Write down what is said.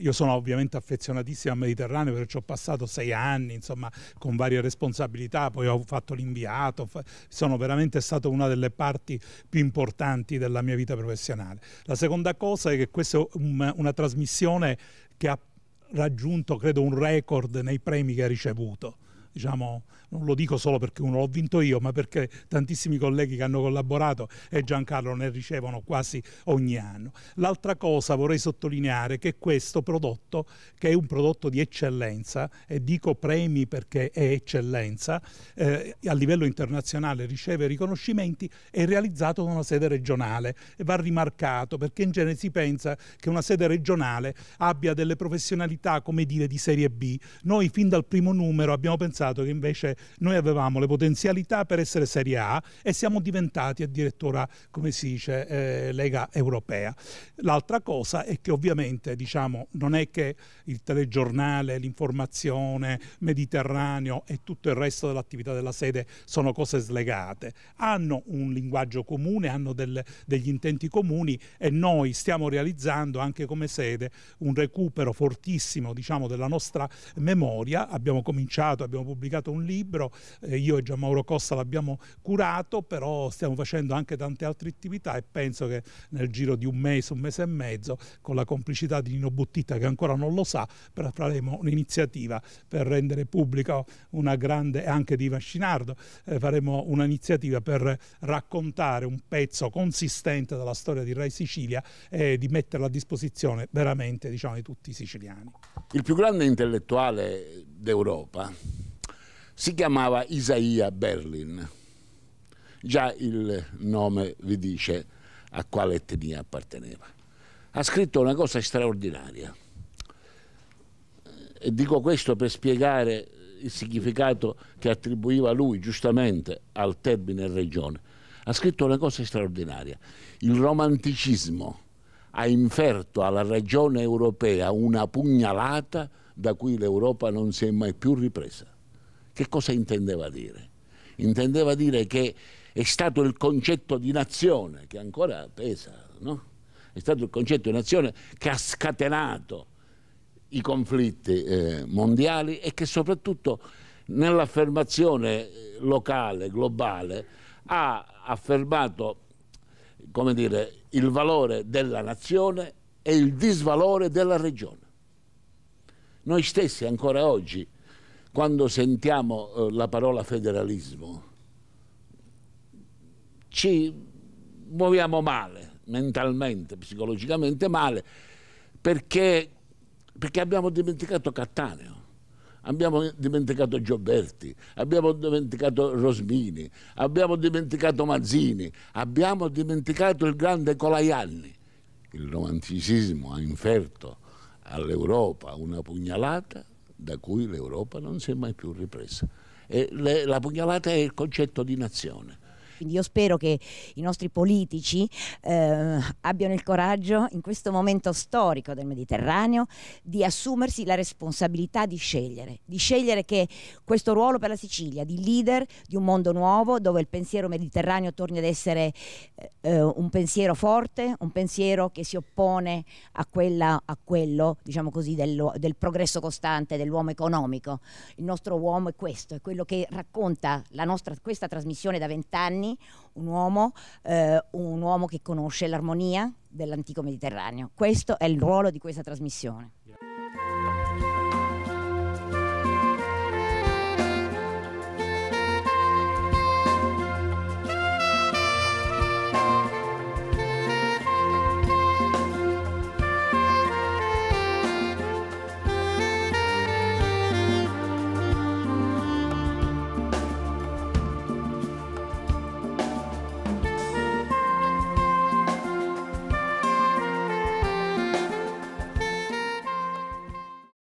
io sono ovviamente affezionatissimo al Mediterraneo perché ci ho passato sei anni, insomma, con varie responsabilità, poi ho fatto l'inviato, sono veramente stata una delle parti più importanti della mia vita professionale. La seconda cosa è che questa è un, una trasmissione che ha raggiunto, credo, un record nei premi che ha ricevuto diciamo, non lo dico solo perché uno l'ho vinto io, ma perché tantissimi colleghi che hanno collaborato e Giancarlo ne ricevono quasi ogni anno. L'altra cosa vorrei sottolineare è che questo prodotto, che è un prodotto di eccellenza, e dico premi perché è eccellenza, eh, a livello internazionale riceve riconoscimenti, è realizzato da una sede regionale e va rimarcato perché in genere si pensa che una sede regionale abbia delle professionalità, come dire, di serie B. Noi fin dal primo numero abbiamo pensato pensato che invece noi avevamo le potenzialità per essere Serie A e siamo diventati addirittura, come si dice, eh, Lega Europea. L'altra cosa è che ovviamente diciamo, non è che il telegiornale, l'informazione, Mediterraneo e tutto il resto dell'attività della sede sono cose slegate. Hanno un linguaggio comune, hanno del, degli intenti comuni e noi stiamo realizzando anche come sede un recupero fortissimo diciamo, della nostra memoria. Abbiamo cominciato, abbiamo pubblicato un libro, eh, io e Gianmauro Costa l'abbiamo curato, però stiamo facendo anche tante altre attività e penso che nel giro di un mese, un mese e mezzo, con la complicità di Nino Buttita che ancora non lo sa, faremo un'iniziativa per rendere pubblica una grande, anche di Vascinardo, eh, faremo un'iniziativa per raccontare un pezzo consistente della storia di Rai Sicilia e di metterla a disposizione veramente diciamo, di tutti i siciliani. Il più grande intellettuale d'Europa si chiamava Isaia Berlin. Già il nome vi dice a quale etnia apparteneva. Ha scritto una cosa straordinaria. E dico questo per spiegare il significato che attribuiva lui giustamente al termine regione. Ha scritto una cosa straordinaria. Il romanticismo ha inferto alla regione europea una pugnalata da cui l'Europa non si è mai più ripresa. Che cosa intendeva dire? Intendeva dire che è stato il concetto di nazione che ancora pesa, no? È stato il concetto di nazione che ha scatenato i conflitti eh, mondiali e che soprattutto nell'affermazione locale, globale, ha affermato dire, il valore della nazione e il disvalore della regione. Noi stessi ancora oggi quando sentiamo eh, la parola federalismo ci muoviamo male, mentalmente, psicologicamente male, perché, perché abbiamo dimenticato Cattaneo. Abbiamo dimenticato Gioberti, abbiamo dimenticato Rosmini, abbiamo dimenticato Mazzini, abbiamo dimenticato il grande Colaianni. Il romanticismo ha inferto all'Europa una pugnalata da cui l'Europa non si è mai più ripresa. E le, la pugnalata è il concetto di nazione. Quindi io spero che i nostri politici eh, abbiano il coraggio in questo momento storico del Mediterraneo di assumersi la responsabilità di scegliere, di scegliere che questo ruolo per la Sicilia di leader di un mondo nuovo dove il pensiero mediterraneo torni ad essere eh, eh un pensiero forte, un pensiero che si oppone a, quella, a quello diciamo così, del, del progresso costante dell'uomo economico. Il nostro uomo è questo, è quello che racconta nostra, questa trasmissione da vent'anni un uomo, eh, un uomo che conosce l'armonia dell'antico Mediterraneo. Questo è il ruolo di questa trasmissione.